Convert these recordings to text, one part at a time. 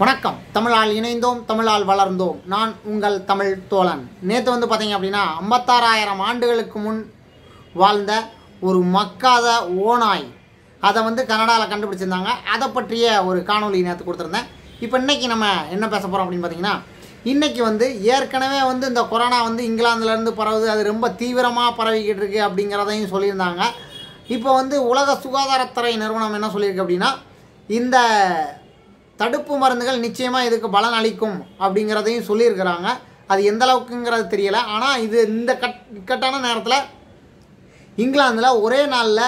வணக்கம் தமிழால் இணைந்தோம் தமிழால் வளர்ந்தோம் நான் உங்கள் தமிழ் தோழன் நேற்று வந்து பார்த்தீங்க அப்படின்னா ஐம்பத்தாறாயிரம் ஆண்டுகளுக்கு முன் வாழ்ந்த ஒரு மக்காத ஓனாய் அதை வந்து கனடாவில் கண்டுபிடிச்சிருந்தாங்க அதை பற்றிய ஒரு காணொலி நேற்று கொடுத்துருந்தேன் இப்போ இன்றைக்கி நம்ம என்ன பேச போகிறோம் அப்படின்னு பார்த்தீங்கன்னா இன்றைக்கி வந்து ஏற்கனவே வந்து இந்த கொரோனா வந்து இங்கிலாந்துலேருந்து பரவுது அது ரொம்ப தீவிரமாக பரவிக்கிட்டு இருக்குது அப்படிங்கிறதையும் சொல்லியிருந்தாங்க இப்போ வந்து உலக சுகாதாரத்துறை நிறுவனம் என்ன சொல்லியிருக்கு அப்படின்னா இந்த தடுப்பு மருந்துகள் நிச்சயமாக இதுக்கு பலன் அளிக்கும் அப்படிங்கிறதையும் சொல்லியிருக்கிறாங்க அது எந்த அளவுக்குங்கிறது தெரியலை ஆனால் இது இந்த கட் இக்கட்டான நேரத்தில் இங்கிலாந்தில் ஒரே நாளில்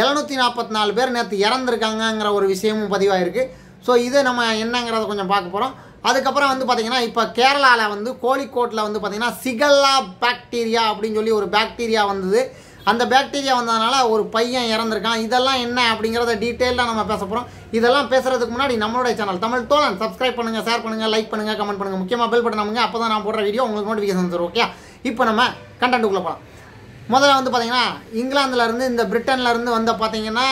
எழுநூற்றி நாற்பத்தி நாலு பேர் நேற்று இறந்துருக்காங்கங்கிற ஒரு விஷயமும் பதிவாயிருக்கு ஸோ இது நம்ம என்னங்கிறத கொஞ்சம் பார்க்க போகிறோம் அதுக்கப்புறம் வந்து பார்த்திங்கன்னா இப்போ கேரளாவில் வந்து கோழிக்கோட்டில் வந்து பார்த்திங்கன்னா சிகல்லா பாக்டீரியா அப்படின்னு சொல்லி ஒரு பாக்டீரியா வந்தது அந்த பேக்டீரியா வந்ததுனால ஒரு பையன் இறந்துருக்கான் இதெல்லாம் என்ன அப்படிங்கிறத டீட்டெயிலாக நம்ம பேச போகிறோம் இதெல்லாம் பேசுகிறதுக்கு முன்னாடி நம்மளுடைய சேனல் தமிழ் தோழன் சப்ஸ்கிரைப் பண்ணுங்கள் ஷேர் பண்ணுங்கள் லைக் பண்ணுங்கள் கமெண்ட் பண்ணுங்கள் முக்கியமாக பில் பட்டன் அப்போ தான் நான் போடுற வீடியோ உங்களுக்கு நோட்டிஃபிகேஷன் தரும் ஓகே இப்போ நம்ம கண்டென்ட்டுக்குள்ளே போகலாம் முதல்ல வந்து பார்த்திங்கன்னா இங்கிலாந்துலேருந்து இந்த பிரிட்டன்லேருந்து வந்து பார்த்திங்கன்னா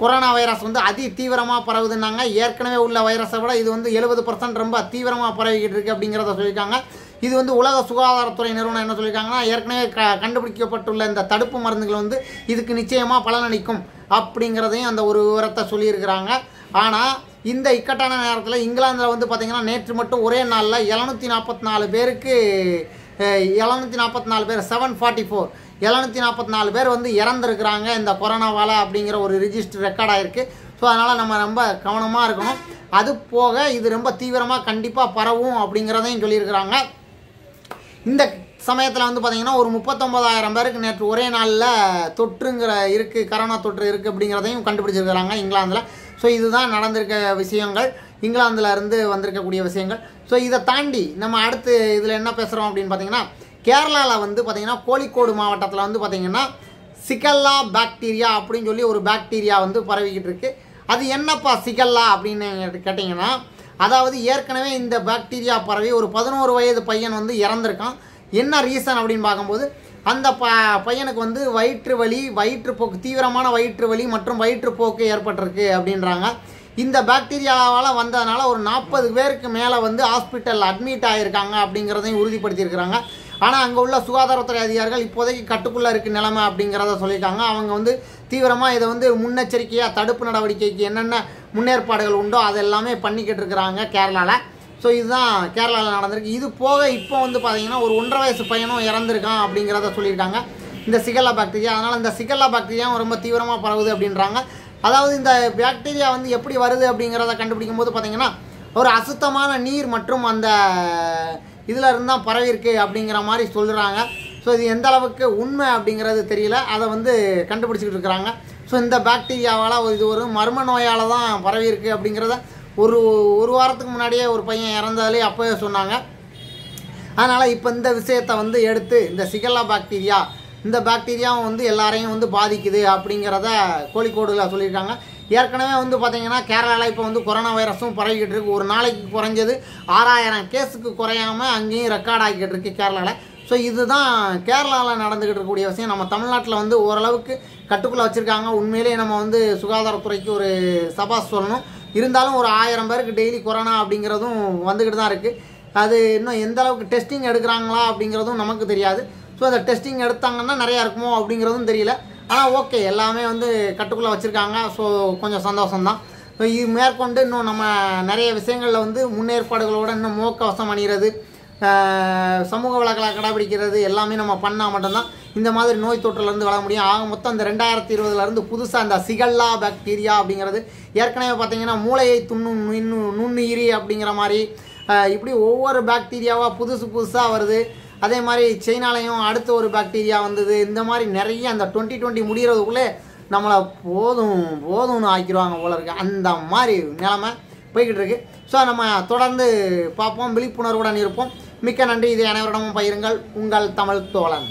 கொரோனா வைரஸ் வந்து அதி தீவிரமாக பரவுதுன்னாங்க ஏற்கனவே உள்ள வைரஸை விட இது வந்து எழுபது பர்சன்ட் ரொம்ப தீவிரமாக பரவிக்கிட்டு இருக்குது அப்படிங்கிறத சொல்லியிருக்காங்க இது வந்து உலக சுகாதாரத்துறை நிறுவனம் என்ன சொல்லியிருக்காங்கன்னா ஏற்கனவே க கண்டுபிடிக்கப்பட்டுள்ள இந்த தடுப்பு மருந்துகள் வந்து இதுக்கு நிச்சயமாக பலனளிக்கும் அப்படிங்கிறதையும் அந்த ஒரு விவரத்தை சொல்லியிருக்கிறாங்க ஆனால் இந்த இக்கட்டான நேரத்தில் இங்கிலாந்தில் வந்து பார்த்திங்கன்னா நேற்று மட்டும் ஒரே நாளில் எழுநூற்றி நாற்பத்தி நாலு பேருக்கு எழுநூற்றி நாற்பத்தி நாலு பேர் செவன் ஃபார்ட்டி ஃபோர் எழுநூற்றி நாற்பத்தி நாலு பேர் வந்து இறந்துருக்கிறாங்க இந்த கொரோனாவால் அப்படிங்கிற ஒரு ரிஜிஸ்டர் ரெக்கார்டாக இருக்குது ஸோ அதனால் நம்ம ரொம்ப கவனமாக இருக்கணும் அது போக இது ரொம்ப தீவிரமாக கண்டிப்பாக பரவும் அப்படிங்கிறதையும் சொல்லியிருக்கிறாங்க இந்த சமயத்தில் வந்து பார்த்திங்கன்னா ஒரு முப்பத்தொம்பதாயிரம் பேருக்கு நேற்று ஒரே நாளில் தொற்றுங்கிற இருக்குது கரோனா தொற்று இருக்குது அப்படிங்கிறதையும் கண்டுபிடிச்சிருக்கிறாங்க இங்கிலாந்தில் ஸோ இதுதான் நடந்திருக்க விஷயங்கள் இங்கிலாந்தில் இருந்து வந்திருக்கக்கூடிய விஷயங்கள் ஸோ இதை தாண்டி நம்ம அடுத்து இதில் என்ன பேசுகிறோம் அப்படின்னு பார்த்தீங்கன்னா கேரளாவில் வந்து பார்த்திங்கன்னா கோழிக்கோடு மாவட்டத்தில் வந்து பார்த்திங்கன்னா சிக்கல்லா பாக்டீரியா அப்படின்னு சொல்லி ஒரு பாக்டீரியா வந்து பரவிக்கிட்டு இருக்குது அது என்னப்பா சிக்கல்லா அப்படின்னு கேட்டிங்கன்னா அதாவது ஏற்கனவே இந்த பாக்டீரியா பரவி ஒரு பதினோரு வயது பையன் வந்து இறந்துருக்கான் என்ன ரீசன் அப்படின்னு பார்க்கும்போது அந்த ப பையனுக்கு வந்து வயிற்று வலி வயிற்றுப்போக்கு தீவிரமான வயிற்று வலி மற்றும் வயிற்றுப்போக்கு ஏற்பட்டிருக்கு அப்படின்றாங்க இந்த பாக்டீரியாவால் வந்ததுனால ஒரு நாற்பது பேருக்கு மேலே வந்து ஹாஸ்பிட்டலில் அட்மிட் ஆகியிருக்காங்க அப்படிங்கிறதையும் உறுதிப்படுத்தியிருக்கிறாங்க ஆனால் அங்கே உள்ள சுகாதாரத்துறை அதிகாரிகள் இப்போதைக்கு கட்டுக்குள்ளே இருக்குது நிலைமை அப்படிங்கிறத சொல்லியிருக்காங்க அவங்க வந்து தீவிரமாக இதை வந்து முன்னெச்சரிக்கையாக தடுப்பு நடவடிக்கைக்கு என்னென்ன முன்னேற்பாடுகள் உண்டோ அது எல்லாமே பண்ணிக்கிட்டு இருக்கிறாங்க கேரளாவில் ஸோ இதுதான் கேரளாவில் நடந்திருக்கு இது போக இப்போ வந்து பார்த்திங்கன்னா ஒரு ஒன்றரை வயசு பையனும் இறந்துருக்கான் அப்படிங்கிறத சொல்லியிருக்காங்க இந்த சிகல்லா பாக்டீரியா அதனால் இந்த சிகல்லா பாக்டீரியாவும் ரொம்ப தீவிரமாக பரவுது அப்படின்றாங்க அதாவது இந்த பாக்டீரியா வந்து எப்படி வருது அப்படிங்கிறத கண்டுபிடிக்கும் போது பார்த்திங்கன்னா ஒரு அசுத்தமான நீர் மற்றும் அந்த இதில் இருந்தால் பரவிருக்கு அப்படிங்கிற மாதிரி சொல்கிறாங்க ஸோ இது எந்த அளவுக்கு உண்மை அப்படிங்கிறது தெரியல அதை வந்து கண்டுபிடிச்சிக்கிட்டு இருக்கிறாங்க ஸோ இந்த பாக்டீரியாவால் இது ஒரு மர்ம நோயால் தான் பரவி இருக்குது அப்படிங்கிறத ஒரு ஒரு வாரத்துக்கு முன்னாடியே ஒரு பையன் இறந்ததுலேயே அப்போவே சொன்னாங்க அதனால் இப்போ இந்த விஷயத்தை வந்து எடுத்து இந்த சிகல்லா பாக்டீரியா இந்த பாக்டீரியாவும் வந்து எல்லாரையும் வந்து பாதிக்குது அப்படிங்கிறத கோழிக்கோடுல சொல்லியிருக்காங்க ஏற்கனவே வந்து பார்த்திங்கன்னா கேரளாவில் இப்போ வந்து கொரோனா வைரஸும் பரவிக்கிட்டு இருக்குது ஒரு நாளைக்கு குறைஞ்சது ஆறாயிரம் கேஸுக்கு குறையாமல் அங்கேயும் ரெக்கார்ட் ஆகிக்கிட்டு இருக்குது கேரளாவில் ஸோ இதுதான் கேரளாவில் நடந்துக்கிட்டு இருக்கக்கூடிய விஷயம் நம்ம தமிழ்நாட்டில் வந்து ஓரளவுக்கு கட்டுக்குள்ளே வச்சுருக்காங்க உண்மையிலே நம்ம வந்து சுகாதாரத்துறைக்கு ஒரு சபாஸ் சொல்லணும் இருந்தாலும் ஒரு ஆயிரம் பேருக்கு டெய்லி கொரோனா அப்படிங்கிறதும் வந்துக்கிட்டு தான் இருக்குது அது இன்னும் எந்த அளவுக்கு டெஸ்டிங் எடுக்கிறாங்களா அப்படிங்கிறதும் நமக்கு தெரியாது ஸோ அந்த டெஸ்டிங் எடுத்தாங்கன்னா நிறையா இருக்குமோ அப்படிங்கிறதும் தெரியல ஆனால் ஓகே எல்லாமே வந்து கட்டுக்குள்ளே வச்சுருக்காங்க ஸோ கொஞ்சம் சந்தோஷம்தான் இது மேற்கொண்டு இன்னும் நம்ம நிறைய விஷயங்களில் வந்து முன்னேற்பாடுகளோடு இன்னும் மோக்கவசம் அணிகிறது சமூக வழக்கில் கடைபிடிக்கிறது எல்லாமே நம்ம பண்ணால் மட்டும்தான் இந்த மாதிரி நோய் தொற்றுலேருந்து வளர முடியும் ஆக மொத்தம் இந்த ரெண்டாயிரத்தி இருபதுலேருந்து புதுசாக அந்த சிகல்லா பாக்டீரியா அப்படிங்கிறது ஏற்கனவே பார்த்தீங்கன்னா மூளையை துண்ணும் நுண்ணு நுண்ணுயிரி அப்படிங்கிற மாதிரி இப்படி ஒவ்வொரு பாக்டீரியாவாக புதுசு புதுசாக வருது அதே மாதிரி சைனாலையும் அடுத்த ஒரு பாக்டீரியா வந்தது இந்த மாதிரி நிறைய அந்த டுவெண்ட்டி டுவெண்ட்டி முடிகிறதுக்குள்ளே நம்மளை போதும் போதும்னு ஆக்கிடுவாங்க போல இருக்குது அந்த மாதிரி நிலமை போய்கிட்டு இருக்கு ஸோ நம்ம தொடர்ந்து பார்ப்போம் விழிப்புணர்வுடன் இருப்போம் மிக்க நன்றி இது அனைவரிடமும் பயிருங்கள் உங்கள் தமிழ் தோழன்